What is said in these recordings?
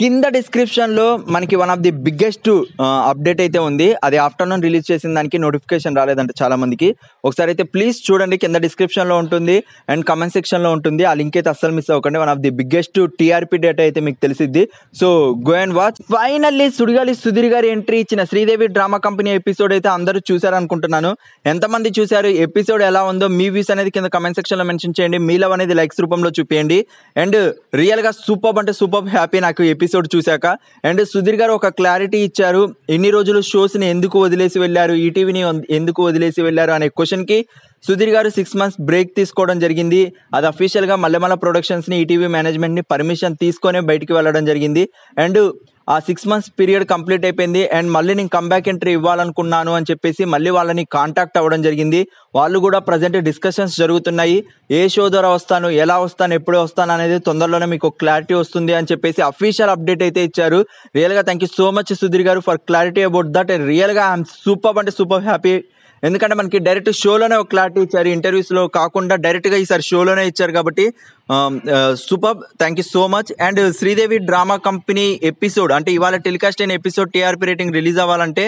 కింద డిస్క్రిప్షన్లో మనకి one of the biggest update అయితే ఉంది అది ఆఫ్టర్నూన్ రిలీజ్ చేసిన దానికి నోటిఫికేషన్ రాలేదంట చాలా మందికి ఒకసారి అయితే ప్లీజ్ చూడండి కింద డిస్క్రిప్షన్లో ఉంటుంది అండ్ కమెంట్ సెక్షన్లో ఉంటుంది ఆ లింక్ అయితే అస్సలు మిస్ అవ్వకండి one of the biggest TRP data అయితే మీకు తెలిసింది so go and watch finally Sudigali Sudheer గారి ఎంట్రీ ఇచ్చిన శ్రీదేవి డ్రామా కంపెనీ ఎపిసోడ్ అయితే అందరూ చూశారనుకుంటున్నాను ఎంతమంది చూశారు ఎపిసోడ్ ఎలా ఉందో మీ వ్యూస్ అనేది కింద కమెంట్ సెక్షన్లో మెన్షన్ చేయండి మీ లవ్ అనేది లైక్స్ రూపంలో చూపించండి అండ్ రియల్గా సూపర్ అంటే సూపర్ హ్యాపీ నాకు ఎపిసోడ్ చూశాక అండ్ సుధీర్ గారు ఒక క్లారిటీ ఇచ్చారు ఎన్ని రోజులు షోస్ని ఎందుకు వదిలేసి వెళ్ళారు ఈటీవీని ఎందుకు వదిలేసి వెళ్ళారు అనే క్వశ్చన్కి సుధీర్ గారు సిక్స్ మంత్స్ బ్రేక్ తీసుకోవడం జరిగింది అది అఫీషియల్గా మల్లెమల ప్రొడక్షన్స్ని ఈటీవీ మేనేజ్మెంట్ని పర్మిషన్ తీసుకొని బయటికి వెళ్ళడం జరిగింది అండ్ ఆ సిక్స్ మంత్స్ పీరియడ్ కంప్లీట్ అయిపోయింది అండ్ మళ్ళీ నేను కంబ్యాక్ ఎంట్రీ ఇవ్వాలనుకున్నాను అని చెప్పేసి మళ్ళీ వాళ్ళని కాంటాక్ట్ అవ్వడం జరిగింది వాళ్ళు కూడా ప్రజెంట్ డిస్కషన్స్ జరుగుతున్నాయి ఏ షో ద్వారా వస్తాను ఎలా వస్తాను ఎప్పుడు వస్తాను అనేది తొందరలోనే మీకు క్లారిటీ వస్తుంది అని చెప్పేసి అఫీషియల్ అప్డేట్ అయితే ఇచ్చారు రియల్గా thank you so much Sudheer garu for clarity about that రియల్గా ఐఎమ్ సూపర్ అంటే సూపర్ హ్యాపీ ఎందుకంటే మనకి డైరెక్ట్ షోలోనే ఒక క్లారిటీ ఇచ్చారు ఇంటర్వ్యూస్లో కాకుండా డైరెక్ట్గా ఈసారి షోలోనే ఇచ్చారు కాబట్టి super thank you so much and Sridevi drama company episode అంటే ఇవాళ టెలికాస్ట్ అయిన ఎపిసోడ్ టీఆర్పీ రేటింగ్ రిలీజ్ అవ్వాలంటే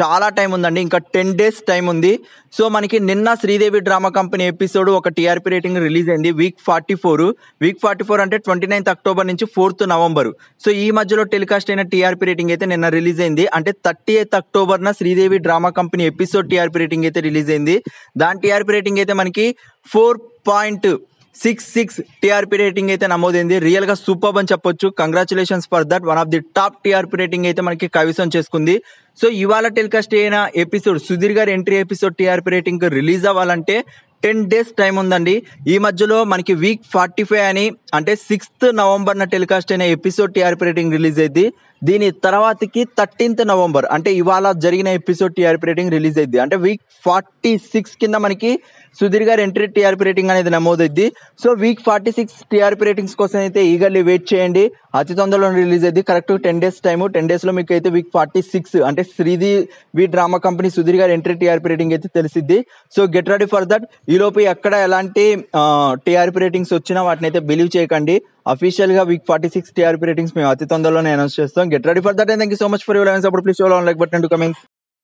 చాలా టైం ఉందండి ఇంకా టెన్ డేస్ టైం ఉంది సో మనకి నిన్న శ్రీదేవి డ్రామా కంపెనీ ఎపిసోడ్ ఒక టీఆర్పీ రేటింగ్ రిలీజ్ అయింది week forty four week forty four అంటే ట్వంటీ నైన్త్ అక్టోబర్ నుంచి ఫోర్త్ నవంబర్ సో ఈ మధ్యలో టెలికాస్ట్ అయిన టీఆర్పీ రేటింగ్ అయితే నిన్న రిలీజ్ అయింది అంటే థర్టీ ఎయిత్ అక్టోబర్న Sridevi drama company episode TRP rating అయితే రిలీజ్ అయింది దాని టీఆర్పీ రేటింగ్ అయితే మనకి four point six six TRP rating అయితే నమోదైంది రియల్ గా సూపర్ అని చెప్పొచ్చు congratulations for that one of the top TRP rating అయితే మనకి కవిసం చేసుకుంది సో ఇవాళ టెలికాస్ట్ అయిన ఎపిసోడ్ సుధీర్ గారి entry episode TRP rating release అవ్వాలంటే టెన్ డేస్ టైం ఉందండి ఈ మధ్యలో మనకి వీక్ ఫార్టీ ఫైవ్ అని అంటే సిక్స్త్ నవంబర్న టెలికాస్ట్ అయిన ఎపిసోడ్ టీఆర్పీ రేటింగ్ రిలీజ్ అయింది దీని తర్వాతకి థర్టీన్త్ నవంబర్ అంటే ఇవాళ జరిగిన ఎపిసోడ్ టీఆర్పీ రేటింగ్ రిలీజ్ అయింది అంటే వీక్ ఫార్టీ సిక్స్ కింద మనకి సుధీర్ గారి ఎంట్రీ టీఆర్పీ రేటింగ్ అనేది నమోదైంది so week forty six TRP ratings కోసం అయితే ఈగర్లీ వెయిట్ చేయండి అతి తొందరలో రిలీజ్ అయింది correct ten days time ten డేస్లో మీకు అయితే వీక్ ఫార్టీ సిక్స్ అంటే Sridevi drama company Sudheer గారి ఎంట్రీ టీఆర్పీ రేటింగ్ అయితే తెలిసింది so get ready for that ఈలోపు ఎక్కడ ఎలాంటి టీఆర్పీ రేటింగ్స్ వచ్చినా వాటిని అయితే బిలీవ్ చేయకండి అఫీషియల్ గా week forty six TRP ratings మేము అతి తొందరలోనే అనౌన్స్ చేస్తాం get ready for that and thank you so much for your lines అప్పుడు please on like but and coming